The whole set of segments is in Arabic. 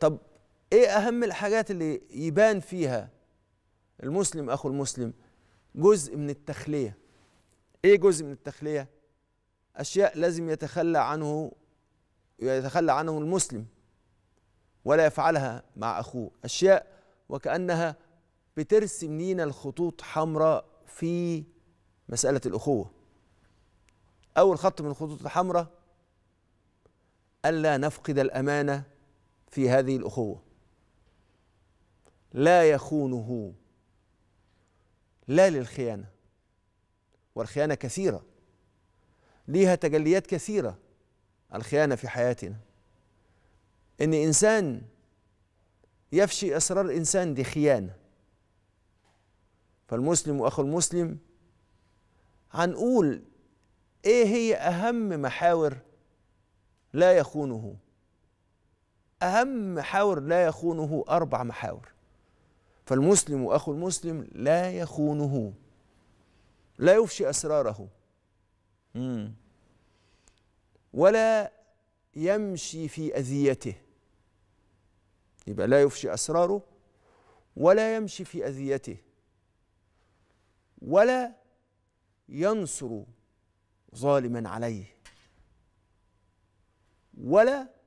طب ايه اهم الحاجات اللي يبان فيها المسلم اخو المسلم جزء من التخليه ايه جزء من التخليه اشياء لازم يتخلى عنه يتخلى عنه المسلم ولا يفعلها مع اخوه اشياء وكانها بترسم لينا الخطوط حمراء في مساله الاخوه اول خط من الخطوط الحمراء الا نفقد الامانه في هذه الاخوه لا يخونه لا للخيانه والخيانه كثيره ليها تجليات كثيره الخيانه في حياتنا ان انسان يفشي اسرار انسان دي خيانه فالمسلم واخو المسلم هنقول ايه هي اهم محاور لا يخونه أهم محاور لا يخونه أربع محاور فالمسلم أخو المسلم لا يخونه لا يفشي أسراره ولا يمشي في أذيته يبقى لا يفشي أسراره ولا يمشي في أذيته ولا ينصر ظالما عليه ولا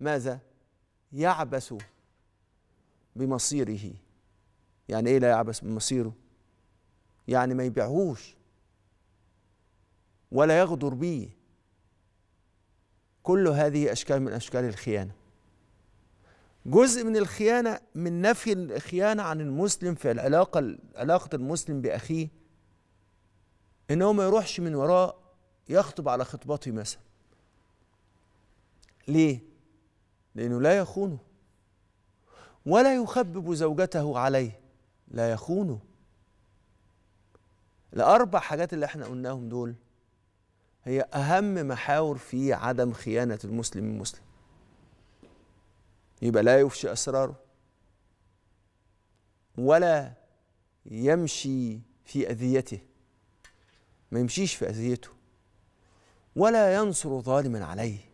ماذا يعبث بمصيره يعني ايه لا يعبث بمصيره يعني ما يبيعهوش ولا يغدر بيه كل هذه اشكال من اشكال الخيانه جزء من الخيانه من نفي الخيانه عن المسلم في العلاقه علاقه المسلم باخيه ان هو ما يروحش من وراه يخطب على خطبته مثلا ليه لأنه لا يخونه ولا يخبب زوجته عليه لا يخونه الأربع حاجات اللي احنا قلناهم دول هي أهم محاور في عدم خيانة المسلم المسلم يبقى لا يفشي أسراره ولا يمشي في أذيته ما يمشيش في أذيته ولا ينصر ظالما عليه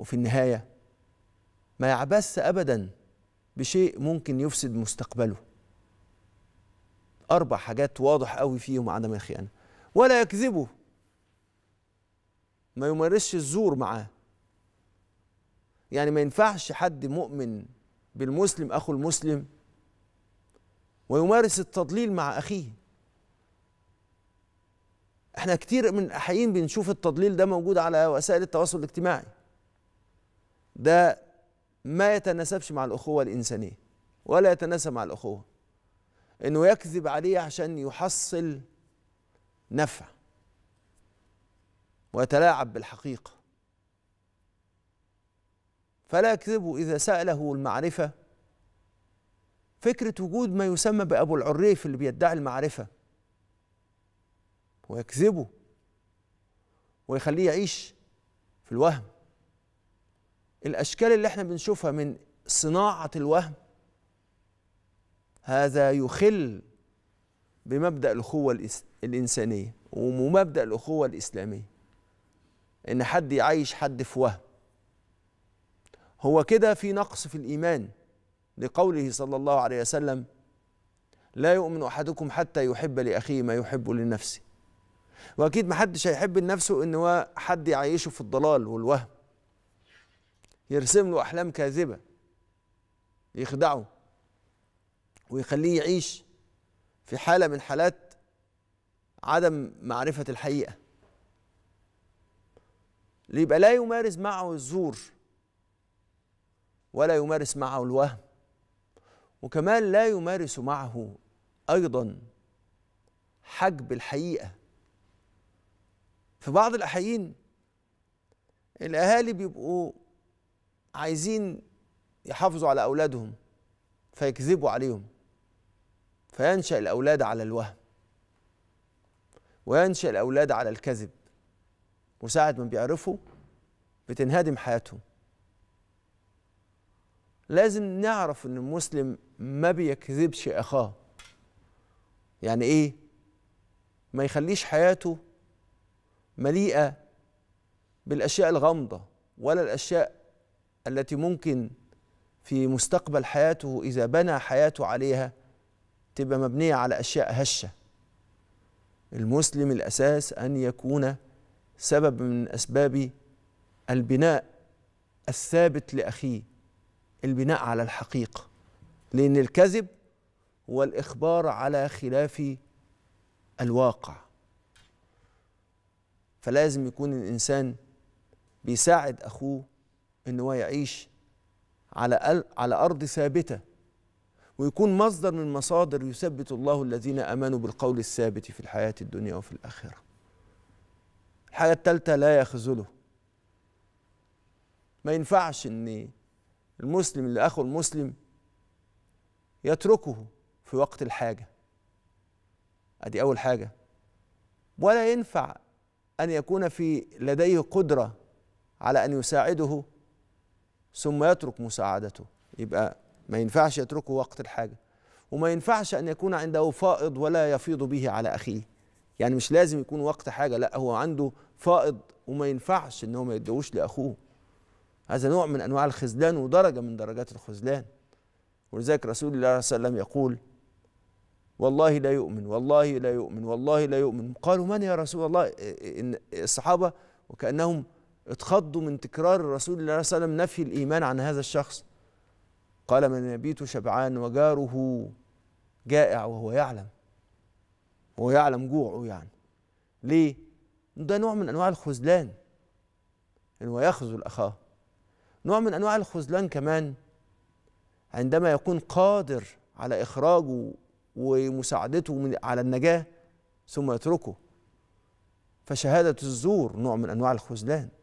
وفي النهايه ما يعبس ابدا بشيء ممكن يفسد مستقبله اربع حاجات واضح قوي فيهم عدم الخيانه ولا يكذبه ما يمارسش الزور معاه يعني ما ينفعش حد مؤمن بالمسلم اخو المسلم ويمارس التضليل مع اخيه احنا كتير من الاحيان بنشوف التضليل ده موجود على وسائل التواصل الاجتماعي ده ما يتناسبش مع الأخوة الإنسانية ولا يتناسب مع الأخوة إنه يكذب عليه عشان يحصل نفع ويتلاعب بالحقيقة فلا يكذب إذا سأله المعرفة فكرة وجود ما يسمى بأبو العريف اللي بيدعي المعرفة ويكذبه ويخليه يعيش في الوهم الاشكال اللي احنا بنشوفها من صناعه الوهم هذا يخل بمبدا الاخوه الانسانيه ومبدا الاخوه الاسلاميه ان حد يعيش حد في وهم هو كده في نقص في الايمان لقوله صلى الله عليه وسلم لا يؤمن احدكم حتى يحب لاخيه ما يحب لنفسه واكيد ما حدش هيحب لنفسه ان هو حد يعيشه في الضلال والوهم يرسم له احلام كاذبه يخدعه ويخليه يعيش في حاله من حالات عدم معرفه الحقيقه ليبقى لا يمارس معه الزور ولا يمارس معه الوهم وكمان لا يمارس معه ايضا حجب الحقيقه في بعض الاحيان الاهالي بيبقوا عايزين يحافظوا على أولادهم فيكذبوا عليهم فينشأ الأولاد على الوهم وينشأ الأولاد على الكذب وساعة ما بيعرفوا بتنهدم حياتهم لازم نعرف ان المسلم ما بيكذبش اخاه يعني ايه ما يخليش حياته مليئه بالاشياء الغامضه ولا الاشياء التي ممكن في مستقبل حياته إذا بنى حياته عليها تبقى مبنية على أشياء هشة المسلم الأساس أن يكون سبب من أسباب البناء الثابت لأخيه البناء على الحقيقة لأن الكذب هو الإخبار على خلاف الواقع فلازم يكون الإنسان بيساعد أخوه ان هو يعيش على على ارض ثابته ويكون مصدر من مصادر يثبت الله الذين امنوا بالقول الثابت في الحياه الدنيا وفي الاخره الحاجه الثالثه لا يخذله ما ينفعش ان المسلم اللي اخو المسلم يتركه في وقت الحاجه ادي اول حاجه ولا ينفع ان يكون في لديه قدره على ان يساعده ثم يترك مساعدته يبقى ما ينفعش يتركه وقت الحاجة وما ينفعش أن يكون عنده فائض ولا يفيض به على أخيه يعني مش لازم يكون وقت حاجة لا هو عنده فائض وما ينفعش أنه ما يدعوش لأخوه هذا نوع من أنواع الخذلان ودرجة من درجات الخذلان ولذلك رسول الله صلى الله عليه وسلم يقول والله لا يؤمن والله لا يؤمن والله لا يؤمن قالوا من يا رسول الله إن الصحابة وكأنهم اتخضوا من تكرار رسول الله صلى الله عليه وسلم نفي الإيمان عن هذا الشخص قال من يبيت شبعان وجاره جائع وهو يعلم وهو يعلم جوعه يعني ليه؟ ده نوع من أنواع الخذلان انه يخذل أخاه نوع من أنواع الخذلان كمان عندما يكون قادر على إخراجه ومساعدته من على النجاة ثم يتركه فشهادة الزور نوع من أنواع الخذلان